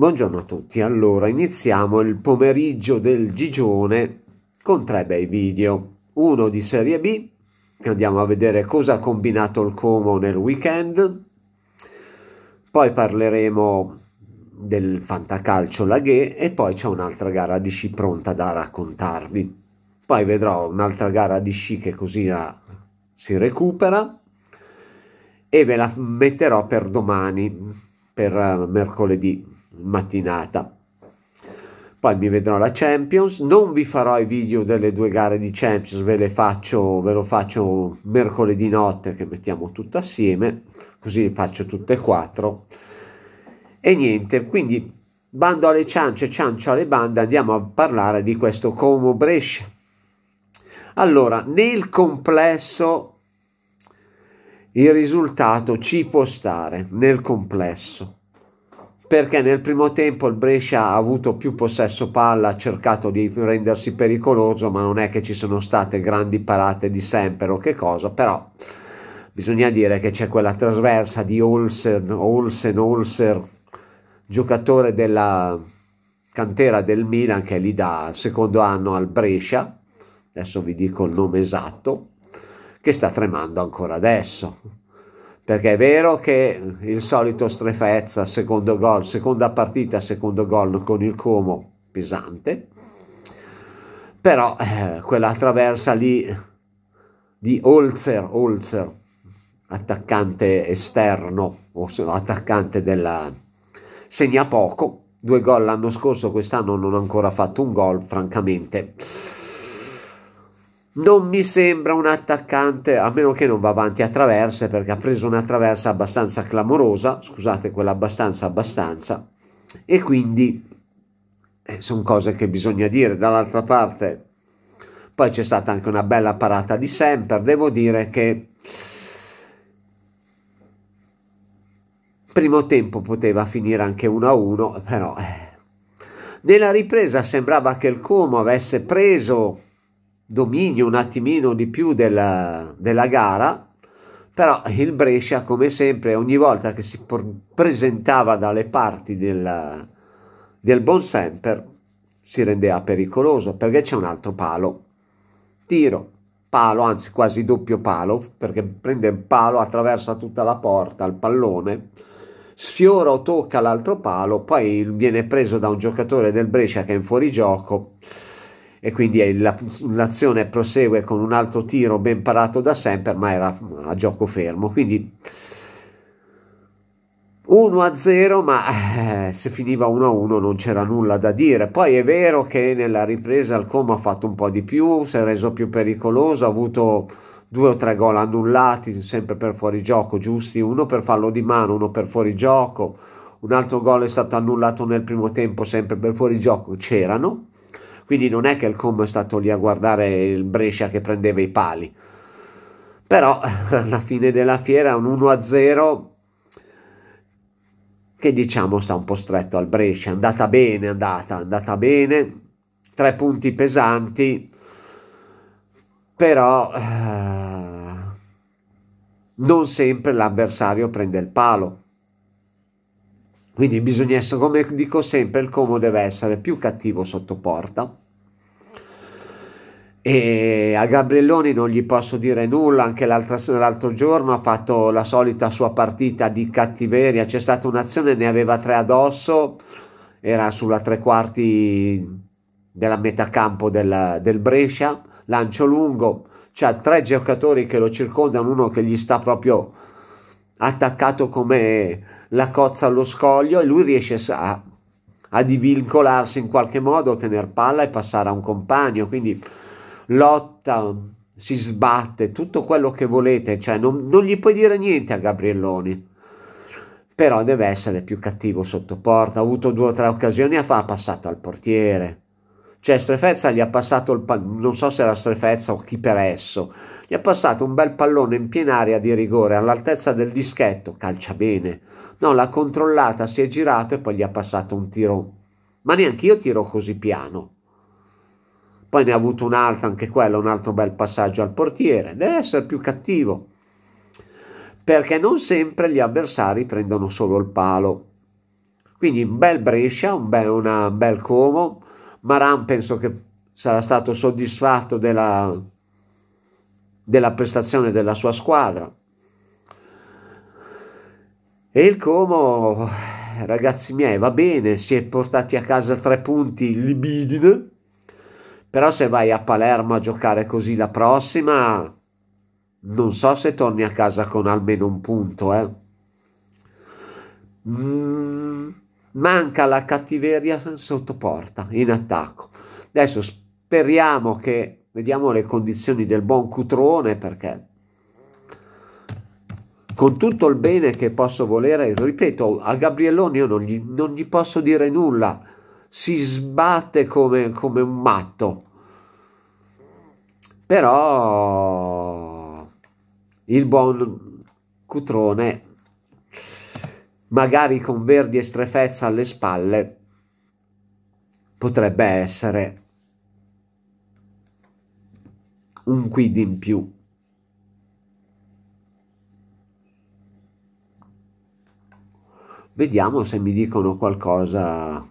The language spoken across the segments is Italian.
Buongiorno a tutti, allora iniziamo il pomeriggio del Gigione con tre bei video, uno di Serie B, che andiamo a vedere cosa ha combinato il Como nel weekend, poi parleremo del fantacalcio Laghe e poi c'è un'altra gara di sci pronta da raccontarvi, poi vedrò un'altra gara di sci che così si recupera e ve la metterò per domani, per eh, mercoledì mattinata. Poi mi vedrò la Champions, non vi farò i video delle due gare di Champions, ve, le faccio, ve lo faccio mercoledì notte che mettiamo tutto assieme, così le faccio tutte e quattro. E niente, quindi bando alle ciance, ciancio alle bande, andiamo a parlare di questo Como Brescia. Allora, nel complesso il risultato ci può stare, nel complesso perché nel primo tempo il Brescia ha avuto più possesso palla, ha cercato di rendersi pericoloso, ma non è che ci sono state grandi parate di sempre o che cosa, però bisogna dire che c'è quella trasversa di Olsen, Olsen, Olsen, giocatore della cantera del Milan che è lì da secondo anno al Brescia, adesso vi dico il nome esatto, che sta tremando ancora adesso perché è vero che il solito strefezza, secondo gol, seconda partita, secondo gol con il Como pesante, però eh, quella traversa lì di Olzer, Olzer attaccante esterno o attaccante della segna poco, due gol l'anno scorso, quest'anno non ha ancora fatto un gol, francamente non mi sembra un attaccante, a meno che non va avanti a traverse, perché ha preso una traversa abbastanza clamorosa, scusate quella abbastanza abbastanza, e quindi eh, sono cose che bisogna dire. Dall'altra parte, poi c'è stata anche una bella parata di Semper, devo dire che primo tempo poteva finire anche 1-1, però... Eh. Nella ripresa sembrava che il Como avesse preso dominio un attimino di più della, della gara, però il Brescia come sempre ogni volta che si presentava dalle parti del, del buon Semper si rendeva pericoloso perché c'è un altro palo, tiro, palo, anzi quasi doppio palo, perché prende il palo, attraversa tutta la porta, il pallone, sfiora o tocca l'altro palo, poi viene preso da un giocatore del Brescia che è in fuorigioco e quindi l'azione prosegue con un altro tiro ben parato da sempre, ma era a gioco fermo quindi 1 0 ma eh, se finiva 1 1 non c'era nulla da dire poi è vero che nella ripresa il Como ha fatto un po' di più si è reso più pericoloso ha avuto due o tre gol annullati sempre per fuorigioco giusti uno per fallo di mano uno per fuorigioco un altro gol è stato annullato nel primo tempo sempre per fuorigioco c'erano quindi non è che il Como è stato lì a guardare il Brescia che prendeva i pali. Però alla fine della fiera un 1-0 che diciamo sta un po' stretto al Brescia. È andata bene, è andata, è andata bene. Tre punti pesanti, però eh, non sempre l'avversario prende il palo. Quindi bisogna essere, come dico sempre, il Como deve essere più cattivo sotto porta e a Gabrielloni non gli posso dire nulla, anche l'altro giorno ha fatto la solita sua partita di cattiveria, c'è stata un'azione, ne aveva tre addosso, era sulla tre quarti della metà campo del, del Brescia, lancio lungo, c'ha tre giocatori che lo circondano, uno che gli sta proprio attaccato come la cozza allo scoglio e lui riesce a, a divincolarsi in qualche modo, tenere palla e passare a un compagno, quindi lotta, si sbatte, tutto quello che volete, cioè non, non gli puoi dire niente a Gabrielloni però deve essere più cattivo sotto porta. Ha avuto due o tre occasioni a fa, ha passato al portiere. Cioè Strefezza gli ha passato il non so se era Strefezza o chi per esso, gli ha passato un bel pallone in piena area di rigore all'altezza del dischetto, calcia bene. No, l'ha controllata, si è girato e poi gli ha passato un tiro. Ma neanche io tiro così piano. Poi ne ha avuto un'altra, anche quella, un altro bel passaggio al portiere. Deve essere più cattivo, perché non sempre gli avversari prendono solo il palo. Quindi un bel Brescia, un bel, una, un bel Como. Maran penso che sarà stato soddisfatto della, della prestazione della sua squadra. E il Como, ragazzi miei, va bene, si è portati a casa tre punti libidine, però se vai a Palermo a giocare così la prossima, non so se torni a casa con almeno un punto. Eh. Mm, manca la cattiveria sotto porta in attacco. Adesso speriamo che vediamo le condizioni del buon Cutrone perché con tutto il bene che posso volere, ripeto, a Gabrielloni io non gli, non gli posso dire nulla si sbatte come, come un matto. Però il buon Cutrone, magari con Verdi e Strefezza alle spalle, potrebbe essere un quid in più. Vediamo se mi dicono qualcosa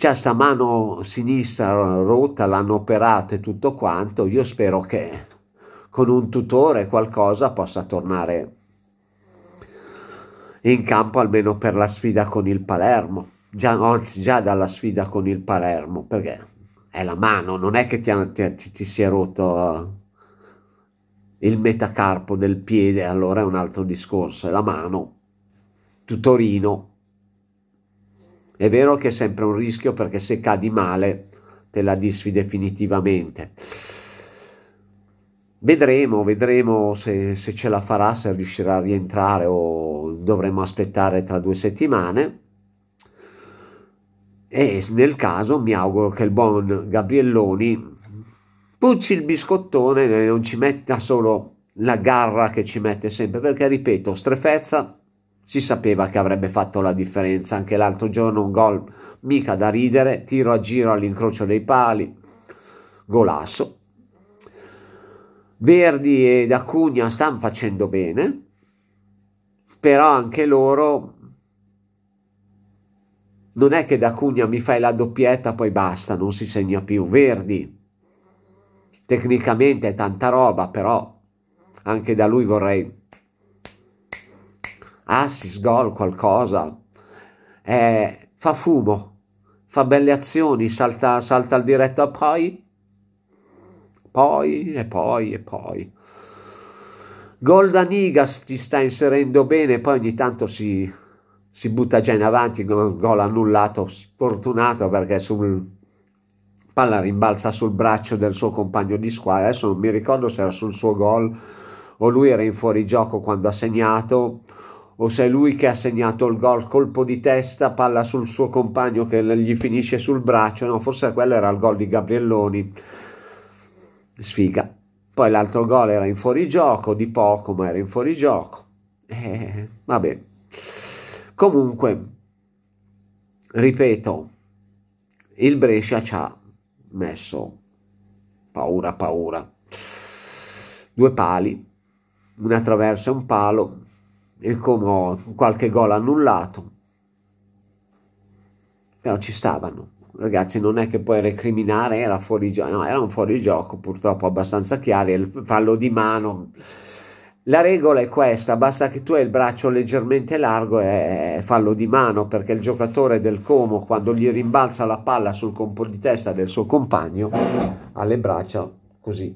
c'è sta mano sinistra rotta, l'hanno operato e tutto quanto, io spero che con un tutore qualcosa possa tornare in campo almeno per la sfida con il Palermo, già, anzi già dalla sfida con il Palermo, perché è la mano, non è che ti, ti, ti si è rotto eh, il metacarpo del piede, allora è un altro discorso, è la mano, tutorino è vero che è sempre un rischio perché se cadi male te la disfi definitivamente. Vedremo, vedremo se, se ce la farà, se riuscirà a rientrare o dovremo aspettare tra due settimane e nel caso mi auguro che il buon Gabrielloni pucci il biscottone e non ci metta solo la garra che ci mette sempre perché ripeto strefezza si sapeva che avrebbe fatto la differenza anche l'altro giorno, un gol mica da ridere, tiro a giro all'incrocio dei pali, golasso. Verdi e D'Acugna stanno facendo bene, però anche loro non è che D'Acugna mi fai la doppietta poi basta, non si segna più. Verdi, tecnicamente è tanta roba, però anche da lui vorrei assist, ah, gol, qualcosa. Eh, fa fumo, fa belle azioni, salta, salta al diretto poi, poi e poi e poi. Nigas ci sta inserendo bene, poi ogni tanto si, si butta già in avanti, gol annullato, sfortunato perché sul palla rimbalza sul braccio del suo compagno di squadra, adesso non mi ricordo se era sul suo gol o lui era in fuorigioco quando ha segnato, o se è lui che ha segnato il gol colpo di testa, palla sul suo compagno che gli finisce sul braccio, no, forse quello era il gol di Gabrielloni, sfiga. Poi l'altro gol era in fuorigioco, di poco, ma era in fuorigioco. Eh, vabbè. Comunque, ripeto, il Brescia ci ha messo paura, paura. Due pali, una traversa e un palo, e con qualche gol annullato. Però ci stavano. Ragazzi, non è che puoi recriminare, era fuori gioco, no, era un fuorigioco purtroppo abbastanza chiaro, il fallo di mano. La regola è questa, basta che tu hai il braccio leggermente largo e fallo di mano perché il giocatore del Como quando gli rimbalza la palla sul colpo di testa del suo compagno ha le braccia così,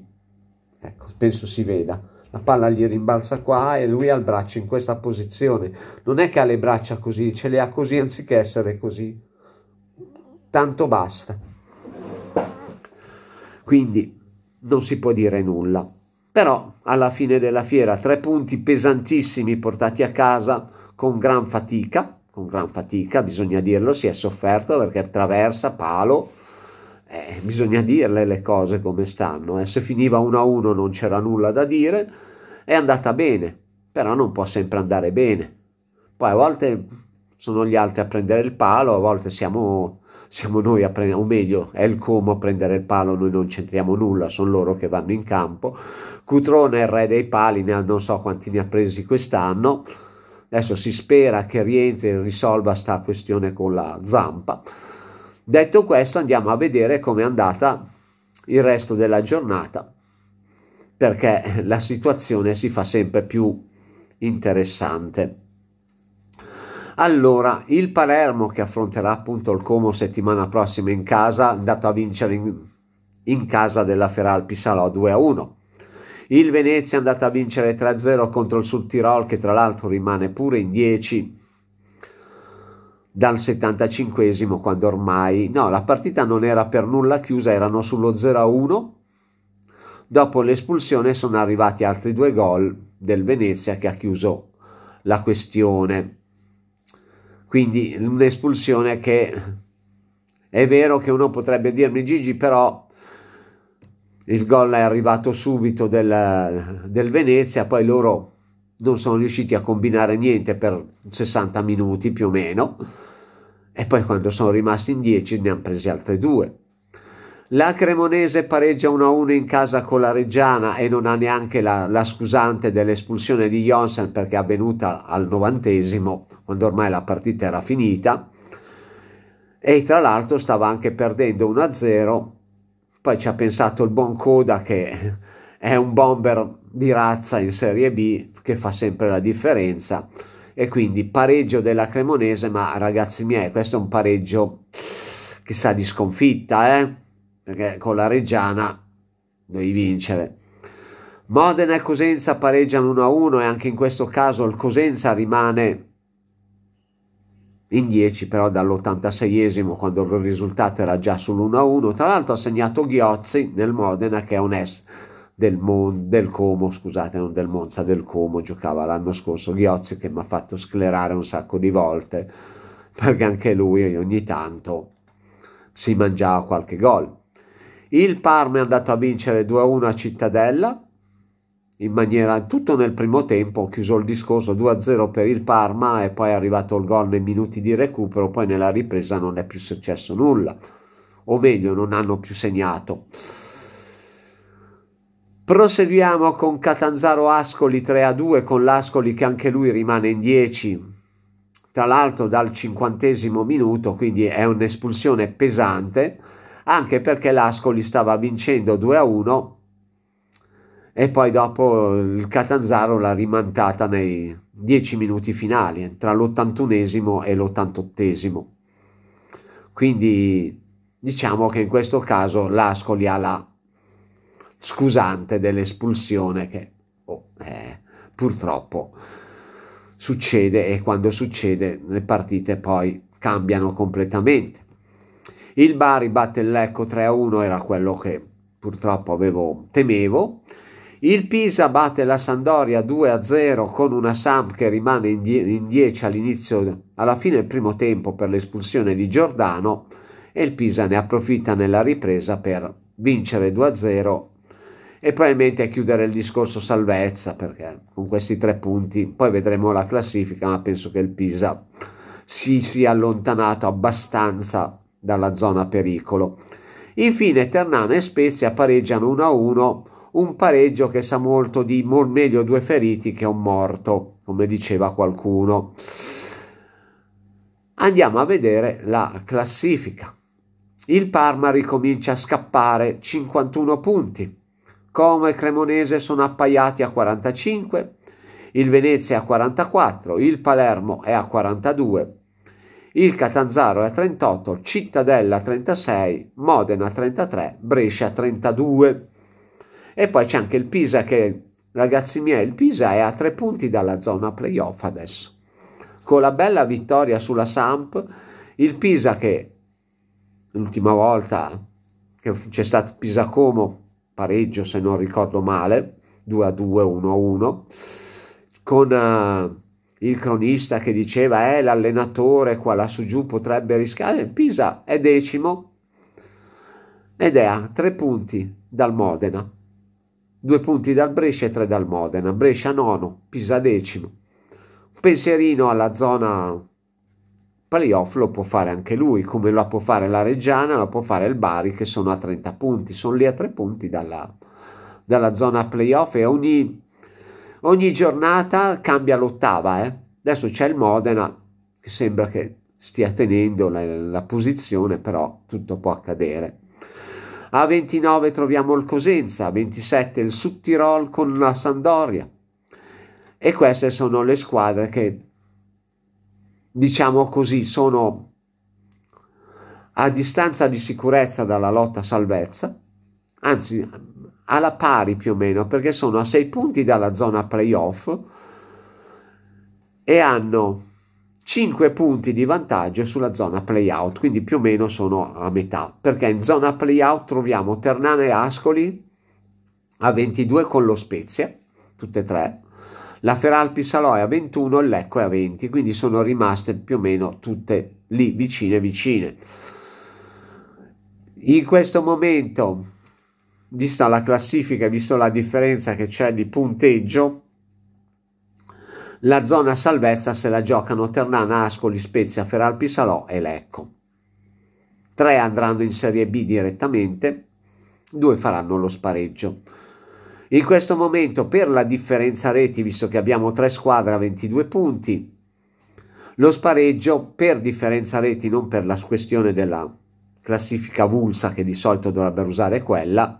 ecco, penso si veda la palla gli rimbalza qua e lui ha il braccio in questa posizione. Non è che ha le braccia così, ce le ha così anziché essere così. Tanto basta. Quindi non si può dire nulla. Però alla fine della fiera tre punti pesantissimi portati a casa con gran fatica, con gran fatica bisogna dirlo, si è sofferto perché traversa palo, eh, bisogna dirle le cose come stanno. Eh. Se finiva 1-1 non c'era nulla da dire, è andata bene, però non può sempre andare bene. Poi a volte sono gli altri a prendere il palo, a volte siamo, siamo noi a prendere, o meglio, è il Como a prendere il palo, noi non c'entriamo nulla, sono loro che vanno in campo. Cutrone è il re dei pali, ne ha, non so quanti ne ha presi quest'anno. Adesso si spera che rientri e risolva sta questione con la zampa. Detto questo andiamo a vedere come è andata il resto della giornata perché la situazione si fa sempre più interessante. Allora, il Palermo che affronterà appunto il Como settimana prossima in casa, andato a vincere in, in casa della Feral Pisalò 2-1. a Il Venezia è andata a vincere 3-0 contro il Sud Tirol che tra l'altro rimane pure in 10 dal 75 quando ormai no, la partita non era per nulla chiusa, erano sullo 0-1. Dopo l'espulsione sono arrivati altri due gol del Venezia che ha chiuso la questione. Quindi un'espulsione che è vero che uno potrebbe dirmi Gigi, però il gol è arrivato subito del, del Venezia, poi loro non sono riusciti a combinare niente per 60 minuti più o meno e poi quando sono rimasti in 10 ne hanno presi altre due. La Cremonese pareggia 1-1 in casa con la Reggiana e non ha neanche la, la scusante dell'espulsione di Jonsen perché è avvenuta al novantesimo quando ormai la partita era finita e tra l'altro stava anche perdendo 1-0 poi ci ha pensato il buon Coda che è un bomber di razza in Serie B che fa sempre la differenza e quindi pareggio della Cremonese ma ragazzi miei questo è un pareggio che sa di sconfitta eh? perché con la Reggiana devi vincere Modena e Cosenza pareggiano 1-1 e anche in questo caso il Cosenza rimane in 10 però dall'86esimo quando il risultato era già sull'1-1 tra l'altro ha segnato Ghiozzi nel Modena che è un est del, Mon, del Como, scusate, non del Monza, del Como giocava l'anno scorso Ghiozzi che mi ha fatto sclerare un sacco di volte perché anche lui ogni tanto si mangiava qualche gol. Il Parma è andato a vincere 2-1 a Cittadella in maniera tutto nel primo tempo, ho chiuso il discorso 2-0 per il Parma e poi è arrivato il gol nei minuti di recupero, poi nella ripresa non è più successo nulla, o meglio non hanno più segnato. Proseguiamo con Catanzaro Ascoli 3 a 2 con l'Ascoli che anche lui rimane in 10 tra l'altro dal cinquantesimo minuto quindi è un'espulsione pesante anche perché l'Ascoli stava vincendo 2 a 1 e poi dopo il Catanzaro l'ha rimantata nei 10 minuti finali tra l'81esimo e l'88esimo quindi diciamo che in questo caso l'Ascoli ha la scusante dell'espulsione che oh, eh, purtroppo succede e quando succede le partite poi cambiano completamente. Il Bari batte il Lecco 3-1, era quello che purtroppo avevo, temevo. Il Pisa batte la Sandoria 2-0 con una Sam che rimane in, 10 all'inizio, alla fine del primo tempo per l'espulsione di Giordano e il Pisa ne approfitta nella ripresa per vincere 2-0 e probabilmente a chiudere il discorso salvezza perché con questi tre punti poi vedremo la classifica ma penso che il Pisa si sia allontanato abbastanza dalla zona pericolo infine Ternana e Spezia pareggiano 1-1 un pareggio che sa molto di mol meglio due feriti che un morto come diceva qualcuno andiamo a vedere la classifica il Parma ricomincia a scappare 51 punti Como e Cremonese sono appaiati a 45, il Venezia a 44, il Palermo è a 42, il Catanzaro è a 38, Cittadella a 36, Modena a 33, Brescia a 32. E poi c'è anche il Pisa che, ragazzi miei, il Pisa è a tre punti dalla zona playoff adesso. Con la bella vittoria sulla Samp, il Pisa che l'ultima volta che c'è stato Pisa Como pareggio se non ricordo male, 2 a 2, 1 a 1, con uh, il cronista che diceva eh, l'allenatore qua su giù potrebbe rischiare, Pisa è decimo ed è a tre punti dal Modena, due punti dal Brescia e tre dal Modena, Brescia nono, Pisa decimo. Un pensierino alla zona playoff lo può fare anche lui, come lo può fare la Reggiana, lo può fare il Bari che sono a 30 punti, sono lì a 3 punti dalla, dalla zona playoff e ogni, ogni giornata cambia l'ottava. Eh? Adesso c'è il Modena che sembra che stia tenendo la, la posizione, però tutto può accadere. A 29 troviamo il Cosenza, a 27 il Suttirol con la Sandoria. E queste sono le squadre che diciamo così, sono a distanza di sicurezza dalla lotta salvezza, anzi alla pari più o meno, perché sono a 6 punti dalla zona playoff e hanno 5 punti di vantaggio sulla zona playout, quindi più o meno sono a metà, perché in zona playout troviamo Ternana e Ascoli a 22 con lo Spezia, tutte e tre, la Feralpi Salò è a 21, il Lecco è a 20, quindi sono rimaste più o meno tutte lì vicine vicine. In questo momento, vista la classifica, visto la differenza che c'è di punteggio, la zona salvezza se la giocano Ternana, Ascoli, Spezia, Feralpi Salò e Lecco. Tre andranno in Serie B direttamente, due faranno lo spareggio. In questo momento per la differenza reti, visto che abbiamo tre squadre a 22 punti, lo spareggio per differenza reti, non per la questione della classifica vulsa che di solito dovrebbero usare quella,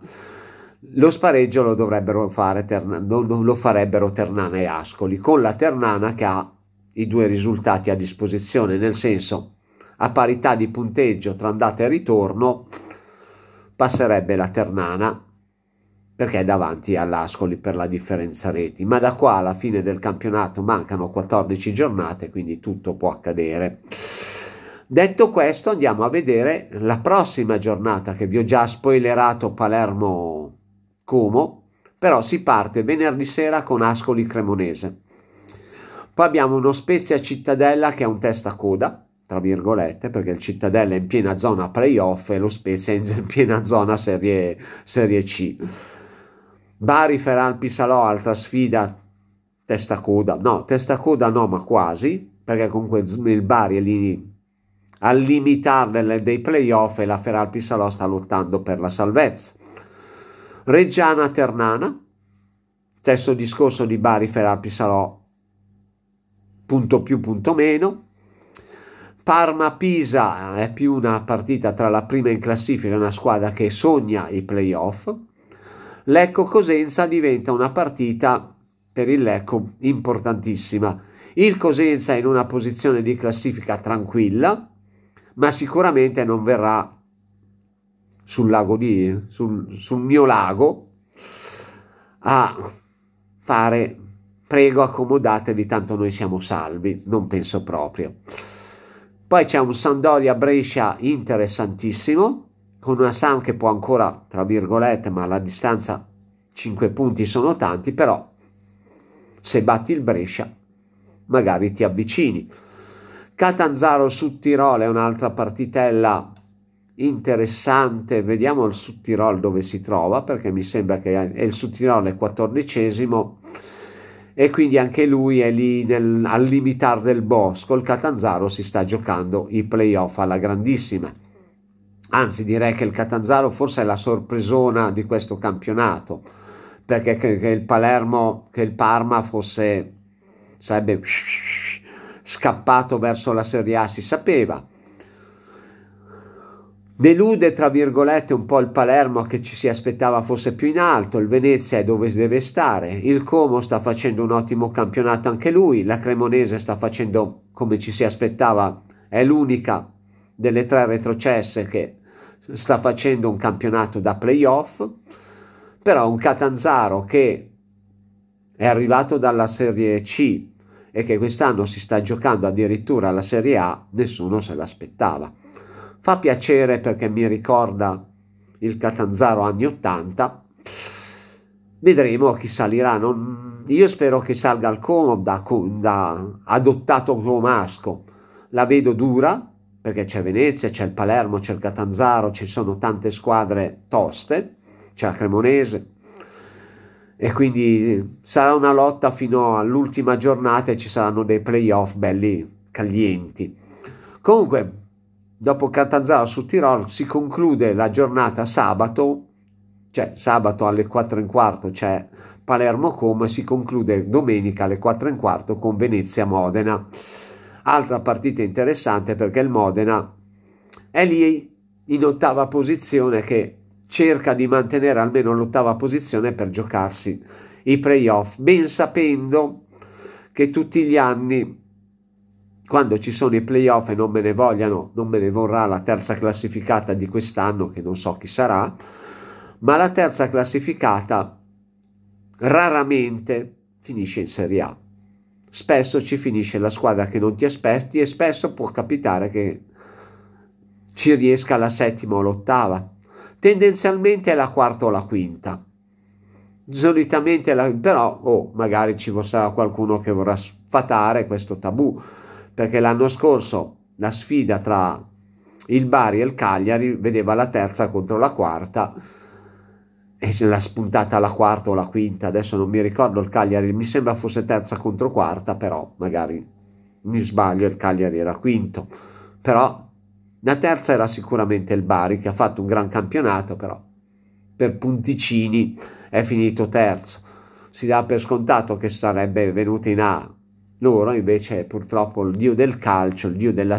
lo spareggio lo dovrebbero fare, lo farebbero Ternana e Ascoli, con la Ternana che ha i due risultati a disposizione, nel senso a parità di punteggio tra andata e ritorno passerebbe la Ternana perché è davanti all'Ascoli per la differenza reti, ma da qua alla fine del campionato mancano 14 giornate, quindi tutto può accadere. Detto questo, andiamo a vedere la prossima giornata che vi ho già spoilerato Palermo Como, però si parte venerdì sera con Ascoli Cremonese. Poi abbiamo uno Spezia Cittadella che è un testacoda, tra virgolette, perché il Cittadella è in piena zona playoff e lo Spezia è in piena zona serie, serie C. Bari farà il Pisalò, altra sfida, testa coda, no, testa coda no, ma quasi, perché comunque il Bari è lì al limitarle dei playoff e la Feral Pisalò sta lottando per la salvezza. Reggiana Ternana, stesso discorso di Bari Feral Pisalò, punto più punto meno. Parma Pisa eh, è più una partita tra la prima in classifica e una squadra che sogna i playoff. Lecco-Cosenza diventa una partita per il Lecco importantissima. Il Cosenza è in una posizione di classifica tranquilla, ma sicuramente non verrà sul lago di sul, sul mio lago a fare prego accomodatevi tanto noi siamo salvi non penso proprio poi c'è un Sandoria Brescia interessantissimo con una Sam che può ancora, tra virgolette, ma la distanza 5 punti sono tanti, però se batti il Brescia magari ti avvicini. Catanzaro su Tirol è un'altra partitella interessante, vediamo il Sud Tirol dove si trova perché mi sembra che il Sud Tirol è quattordicesimo e quindi anche lui è lì nel, al limitar del bosco, il Catanzaro si sta giocando i playoff alla grandissima anzi direi che il Catanzaro forse è la sorpresona di questo campionato, perché che, che il Palermo, che il Parma fosse, sarebbe scappato verso la Serie A, si sapeva. Delude, tra virgolette, un po' il Palermo che ci si aspettava fosse più in alto, il Venezia è dove deve stare, il Como sta facendo un ottimo campionato anche lui, la Cremonese sta facendo come ci si aspettava, è l'unica delle tre retrocesse che sta facendo un campionato da playoff, però un Catanzaro che è arrivato dalla Serie C e che quest'anno si sta giocando addirittura alla Serie A, nessuno se l'aspettava. Fa piacere perché mi ricorda il Catanzaro anni 80. Vedremo chi salirà. Non... Io spero che salga al Como da, da adottato Comasco. La vedo dura, perché c'è Venezia, c'è il Palermo, c'è il Catanzaro, ci sono tante squadre toste, c'è la Cremonese e quindi sarà una lotta fino all'ultima giornata e ci saranno dei playoff belli caglienti. Comunque, dopo Catanzaro su Tirol si conclude la giornata sabato, cioè sabato alle 4 e un quarto c'è Palermo-Como e si conclude domenica alle 4 e un quarto con Venezia-Modena. Altra partita interessante perché il Modena è lì in ottava posizione che cerca di mantenere almeno l'ottava posizione per giocarsi i playoff, ben sapendo che tutti gli anni quando ci sono i playoff e non me ne vogliano, non me ne vorrà la terza classificata di quest'anno, che non so chi sarà, ma la terza classificata raramente finisce in Serie A spesso ci finisce la squadra che non ti aspetti e spesso può capitare che ci riesca la settima o l'ottava. Tendenzialmente è la quarta o la quinta. Solitamente, la, però, oh, magari ci sarà qualcuno che vorrà sfatare questo tabù, perché l'anno scorso la sfida tra il Bari e il Cagliari vedeva la terza contro la quarta e ce l'ha spuntata la quarta o la quinta, adesso non mi ricordo il Cagliari, mi sembra fosse terza contro quarta, però magari mi sbaglio, il Cagliari era quinto, però la terza era sicuramente il Bari che ha fatto un gran campionato, però per punticini è finito terzo. Si dà per scontato che sarebbe venuto in A. Loro invece purtroppo il dio del calcio, il dio della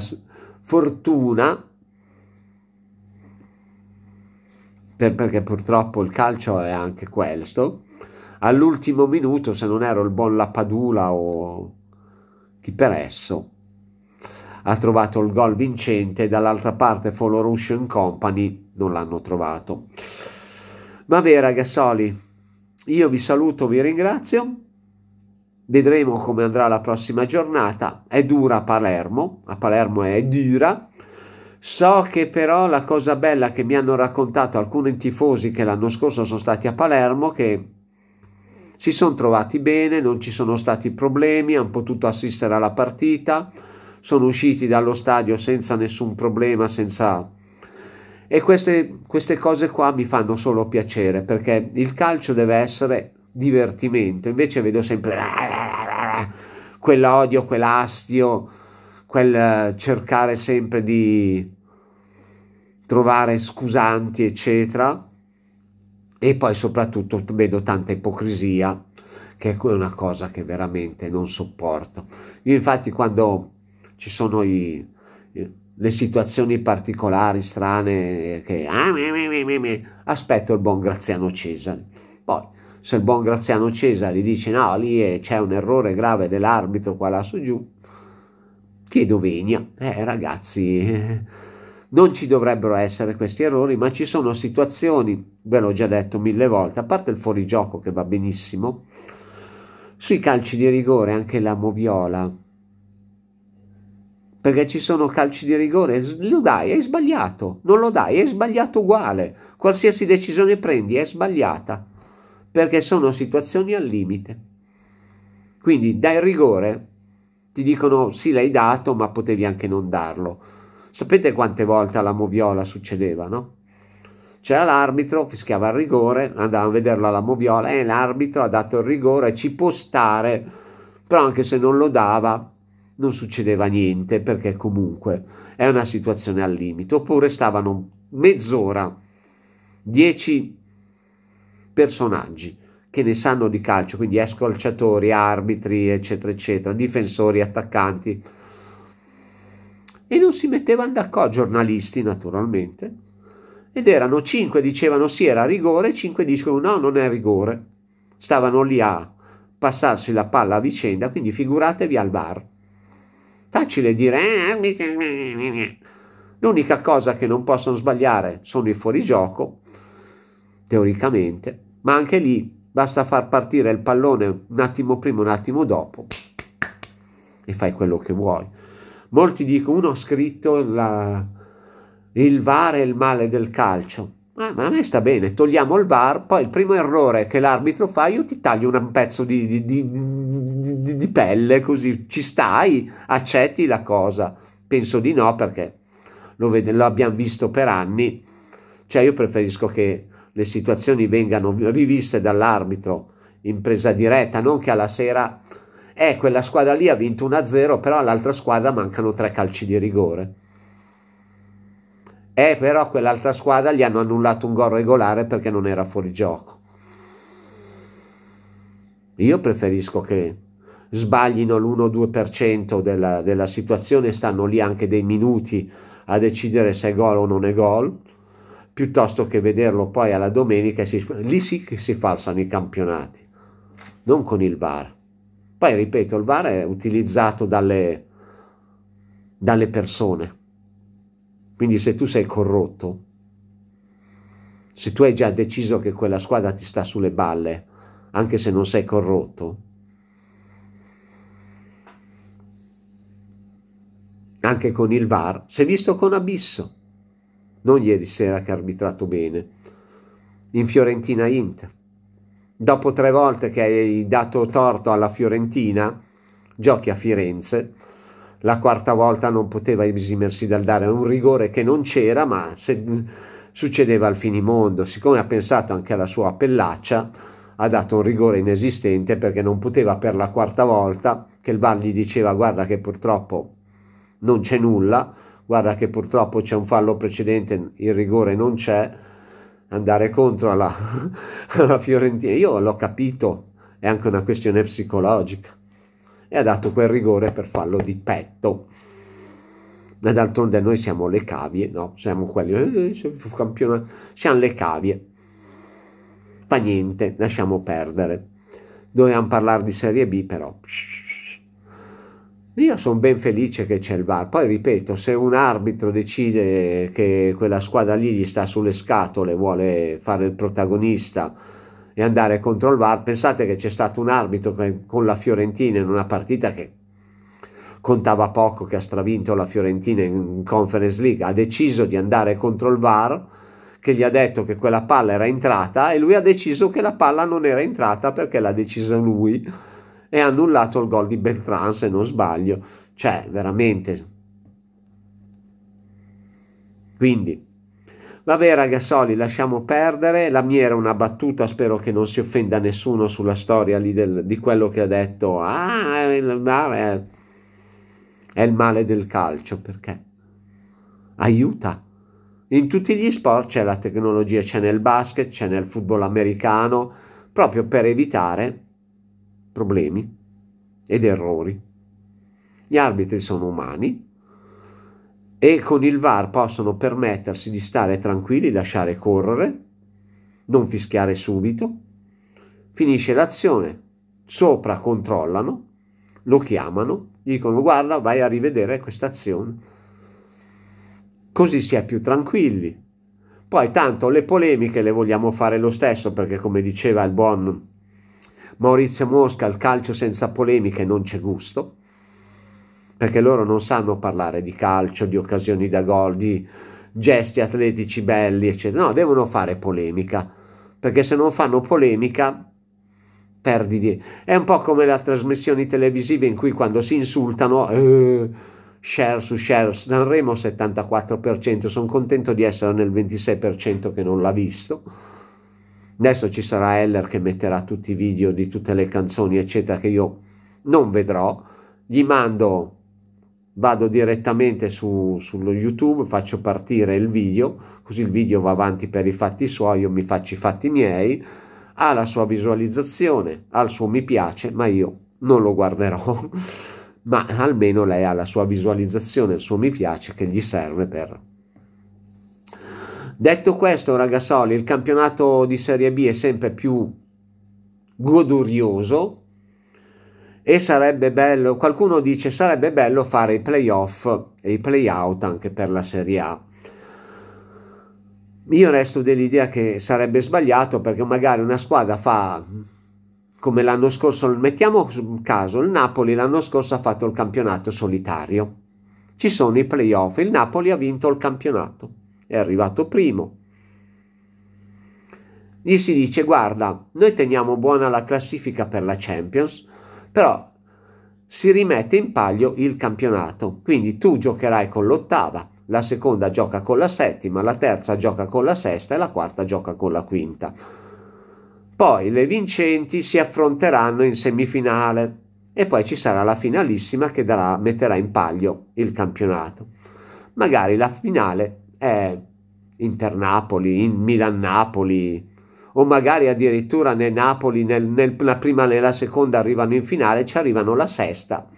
fortuna per, perché purtroppo il calcio è anche questo. All'ultimo minuto, se non ero il buon Lappadula o chi per esso, ha trovato il gol vincente, dall'altra parte Follow Russian Company non l'hanno trovato. Va Vabbè ragazzoli, io vi saluto, vi ringrazio. Vedremo come andrà la prossima giornata. È dura a Palermo, a Palermo è dura So che però la cosa bella che mi hanno raccontato alcuni tifosi che l'anno scorso sono stati a Palermo, che si sono trovati bene, non ci sono stati problemi, hanno potuto assistere alla partita, sono usciti dallo stadio senza nessun problema, senza... E queste, queste cose qua mi fanno solo piacere, perché il calcio deve essere divertimento, invece vedo sempre quell'odio, quell'astio quel eh, cercare sempre di trovare scusanti, eccetera. E poi soprattutto vedo tanta ipocrisia, che è una cosa che veramente non sopporto. Io infatti quando ci sono i, le situazioni particolari, strane, che ah, aspetto il buon Graziano Cesare. Poi se il buon Graziano Cesare dice no, lì c'è un errore grave dell'arbitro qua là su giù, che dovegna, eh ragazzi, non ci dovrebbero essere questi errori, ma ci sono situazioni, ve l'ho già detto mille volte, a parte il fuorigioco che va benissimo, sui calci di rigore anche la moviola, perché ci sono calci di rigore, lo dai, hai sbagliato, non lo dai, hai sbagliato uguale, qualsiasi decisione prendi è sbagliata, perché sono situazioni al limite. Quindi dai rigore ti dicono sì l'hai dato ma potevi anche non darlo. Sapete quante volte alla Moviola succedeva, no? C'era l'arbitro, fischiava il rigore, andavamo a vederlo alla Moviola e eh, l'arbitro ha dato il rigore, ci può stare, però anche se non lo dava non succedeva niente perché comunque è una situazione al limite. Oppure stavano mezz'ora, dieci personaggi che ne sanno di calcio, quindi ex calciatori, arbitri, eccetera, eccetera, difensori, attaccanti. E non si mettevano d'accordo, giornalisti naturalmente. Ed erano cinque, dicevano sì, era rigore, cinque dicevano no, non è rigore. Stavano lì a passarsi la palla a vicenda, quindi figuratevi al bar. Facile dire... Eh, l'unica cosa che non possono sbagliare sono i fuorigioco, teoricamente, ma anche lì basta far partire il pallone un attimo prima, un attimo dopo e fai quello che vuoi. Molti dicono, uno ha scritto la, il VAR è il male del calcio. Ah, ma a me sta bene, togliamo il VAR, poi il primo errore che l'arbitro fa, io ti taglio un pezzo di, di, di, di pelle, così ci stai, accetti la cosa. Penso di no perché lo, vede, lo abbiamo visto per anni. Cioè io preferisco che le situazioni vengano riviste dall'arbitro in presa diretta, non che alla sera eh, quella squadra lì ha vinto 1-0, però all'altra squadra mancano tre calci di rigore. Eh, però quell'altra squadra gli hanno annullato un gol regolare perché non era fuori gioco. Io preferisco che sbaglino l'1-2% della, della situazione, stanno lì anche dei minuti a decidere se è gol o non è gol piuttosto che vederlo poi alla domenica, si, lì sì che si falsano i campionati, non con il VAR. Poi ripeto, il VAR è utilizzato dalle, dalle persone, quindi se tu sei corrotto, se tu hai già deciso che quella squadra ti sta sulle balle, anche se non sei corrotto, anche con il VAR, sei visto con abisso non ieri sera che ha arbitrato bene, in Fiorentina-Inter. Dopo tre volte che hai dato torto alla Fiorentina, giochi a Firenze, la quarta volta non poteva esimersi dal dare un rigore che non c'era, ma se, succedeva al finimondo. Siccome ha pensato anche alla sua pellaccia, ha dato un rigore inesistente perché non poteva per la quarta volta che il VAR gli diceva guarda che purtroppo non c'è nulla, guarda che purtroppo c'è un fallo precedente, il rigore non c'è, andare contro alla, alla Fiorentina. Io l'ho capito, è anche una questione psicologica. E ha dato quel rigore per fallo di petto. Ma d'altronde noi siamo le cavie, no? Siamo quelli, eh, eh siamo, siamo le cavie. Fa niente, lasciamo perdere. Dovevamo parlare di Serie B però. Io sono ben felice che c'è il VAR, poi ripeto, se un arbitro decide che quella squadra lì gli sta sulle scatole, vuole fare il protagonista e andare contro il VAR, pensate che c'è stato un arbitro che, con la Fiorentina in una partita che contava poco, che ha stravinto la Fiorentina in Conference League, ha deciso di andare contro il VAR, che gli ha detto che quella palla era entrata e lui ha deciso che la palla non era entrata perché l'ha deciso lui ha annullato il gol di Beltran se non sbaglio cioè veramente quindi vabbè ragazzoli lasciamo perdere la mia era una battuta spero che non si offenda nessuno sulla storia del, di quello che ha detto ah il mare è il male del calcio perché aiuta in tutti gli sport c'è la tecnologia, c'è nel basket, c'è nel football americano, proprio per evitare problemi ed errori. Gli arbitri sono umani e con il VAR possono permettersi di stare tranquilli, lasciare correre, non fischiare subito. Finisce l'azione, sopra controllano, lo chiamano, gli dicono guarda vai a rivedere questa azione. Così si è più tranquilli. Poi tanto le polemiche le vogliamo fare lo stesso perché come diceva il buon Maurizio Mosca, il calcio senza polemiche non c'è gusto, perché loro non sanno parlare di calcio, di occasioni da gol, di gesti atletici belli, eccetera. No, devono fare polemica, perché se non fanno polemica perdi di... È un po' come le trasmissioni televisive in cui quando si insultano... Eh, share su share Sanremo 74%, sono contento di essere nel 26% che non l'ha visto. Adesso ci sarà Heller che metterà tutti i video di tutte le canzoni, eccetera, che io non vedrò. Gli mando, vado direttamente su, sullo YouTube, faccio partire il video, così il video va avanti per i fatti suoi, io mi faccio i fatti miei. Ha la sua visualizzazione, ha il suo mi piace, ma io non lo guarderò. ma almeno lei ha la sua visualizzazione, il suo mi piace che gli serve per Detto questo, ragazoli, il campionato di Serie B è sempre più godurioso e sarebbe bello, qualcuno dice sarebbe bello fare i playoff e i playout anche per la Serie A. Io resto dell'idea che sarebbe sbagliato perché magari una squadra fa come l'anno scorso, mettiamo caso, il Napoli l'anno scorso ha fatto il campionato solitario. Ci sono i playoff, il Napoli ha vinto il campionato è arrivato primo. Gli si dice guarda, noi teniamo buona la classifica per la Champions, però si rimette in palio il campionato, quindi tu giocherai con l'ottava, la seconda gioca con la settima, la terza gioca con la sesta e la quarta gioca con la quinta. Poi le vincenti si affronteranno in semifinale e poi ci sarà la finalissima che darà, metterà in palio il campionato. Magari la finale eh, Inter-Napoli, in Milan-Napoli o magari addirittura nel Napoli nel, nel, la prima e la seconda arrivano in finale, ci arrivano la sesta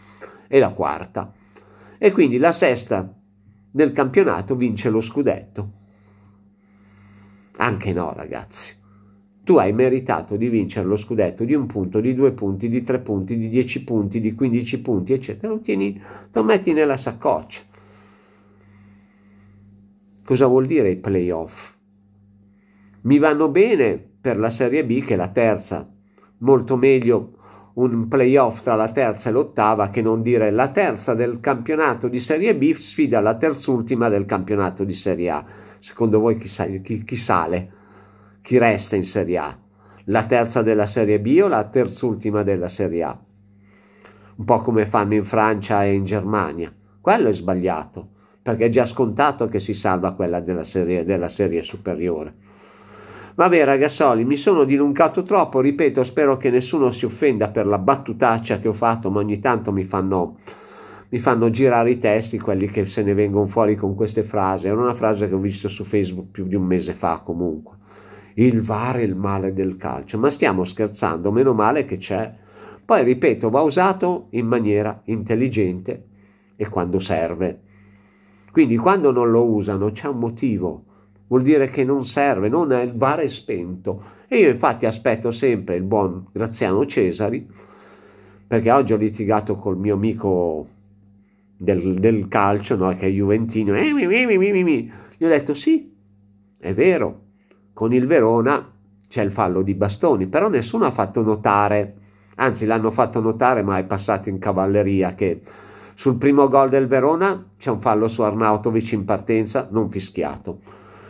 e la quarta. E quindi la sesta del campionato vince lo scudetto. Anche no, ragazzi. Tu hai meritato di vincere lo scudetto di un punto, di due punti, di tre punti, di dieci punti, di quindici punti, eccetera. Lo tieni, lo metti nella saccoccia. Cosa vuol dire i playoff? Mi vanno bene per la Serie B che è la terza, molto meglio un playoff tra la terza e l'ottava che non dire la terza del campionato di Serie B sfida la terzultima del campionato di Serie A. Secondo voi chi, Chi, chi, sale? chi resta in Serie A? La terza della Serie B o la terzultima della Serie A? Un po' come fanno in Francia e in Germania. Quello è sbagliato perché è già scontato che si salva quella della serie, della serie superiore. Vabbè ragazzoli, mi sono dilungato troppo, ripeto, spero che nessuno si offenda per la battutaccia che ho fatto, ma ogni tanto mi fanno, mi fanno girare i testi quelli che se ne vengono fuori con queste frasi. Era una frase che ho visto su Facebook più di un mese fa comunque. Il VAR è il male del calcio, ma stiamo scherzando, meno male che c'è. Poi ripeto, va usato in maniera intelligente e quando serve quindi quando non lo usano c'è un motivo, vuol dire che non serve, non è, il VAR è spento. E io infatti aspetto sempre il buon Graziano Cesari, perché oggi ho litigato col mio amico del, del calcio, no, che è Juventino, eh, mi, mi, mi, mi, gli ho detto sì, è vero, con il Verona c'è il fallo di bastoni, però nessuno ha fatto notare, anzi l'hanno fatto notare ma è passato in cavalleria che sul primo gol del Verona c'è un fallo su Arnautovic in partenza, non fischiato.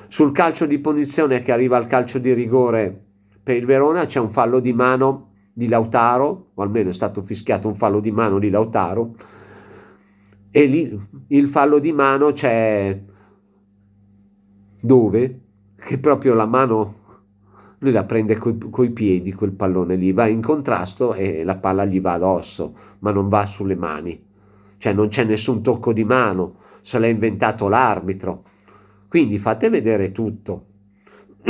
Sul calcio di punizione che arriva al calcio di rigore per il Verona c'è un fallo di mano di Lautaro, o almeno è stato fischiato un fallo di mano di Lautaro, e lì il fallo di mano c'è dove? Che proprio la mano lui la prende coi, coi, piedi quel pallone lì, va in contrasto e la palla gli va addosso, ma non va sulle mani cioè non c'è nessun tocco di mano, se l'ha inventato l'arbitro. Quindi fate vedere tutto.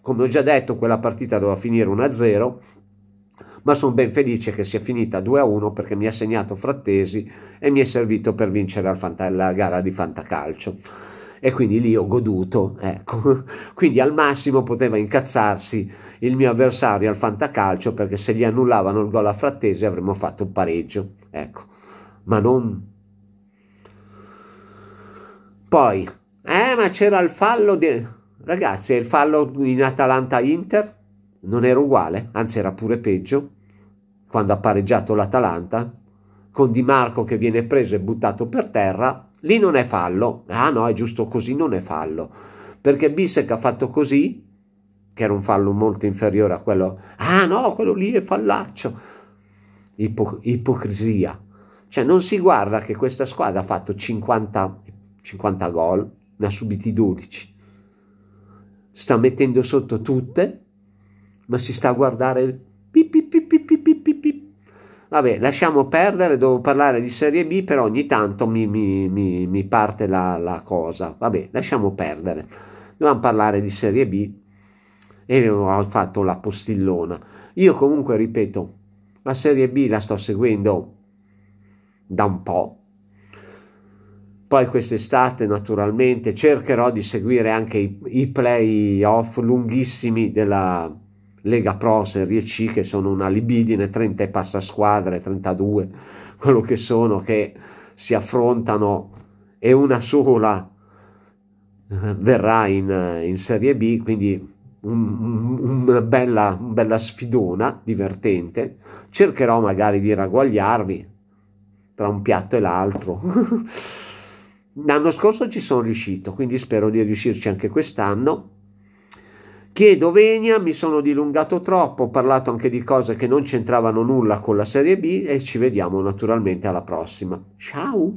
Come ho già detto, quella partita doveva finire 1-0, ma sono ben felice che sia finita 2-1 perché mi ha segnato Frattesi e mi è servito per vincere la gara di Fantacalcio. E quindi lì ho goduto. Ecco. Quindi al massimo poteva incazzarsi il mio avversario al Fantacalcio perché se gli annullavano il gol a Frattesi avremmo fatto un pareggio. Ecco ma non... Poi, eh, ma c'era il fallo di... Ragazzi, il fallo in Atalanta-Inter non era uguale, anzi era pure peggio, quando ha pareggiato l'Atalanta, con Di Marco che viene preso e buttato per terra, lì non è fallo. Ah no, è giusto così, non è fallo. Perché Bissec ha fatto così, che era un fallo molto inferiore a quello... Ah no, quello lì è fallaccio. Ipo- ipocrisia. Cioè non si guarda che questa squadra ha fatto 50, 50 gol, ne ha subiti 12. Sta mettendo sotto tutte, ma si sta a guardare il pip pip pip pip pip pip pip. Vabbè, lasciamo perdere, devo parlare di Serie B, però ogni tanto mi, mi, mi, mi parte la, la cosa. Vabbè, lasciamo perdere. Dovevamo parlare di Serie B e ho fatto la postillona. Io comunque ripeto, la Serie B la sto seguendo da un po'. Poi quest'estate naturalmente cercherò di seguire anche i, i playoff lunghissimi della Lega Pro Serie C che sono una libidine, 30 e passa squadre, 32, quello che sono, che si affrontano e una sola eh, verrà in, in Serie B, quindi un, un bella, una bella sfidona divertente. Cercherò magari di ragguagliarvi, tra un piatto e l'altro. L'anno scorso ci sono riuscito, quindi spero di riuscirci anche quest'anno. Chiedo venia, mi sono dilungato troppo, ho parlato anche di cose che non c'entravano nulla con la Serie B e ci vediamo naturalmente alla prossima. Ciao!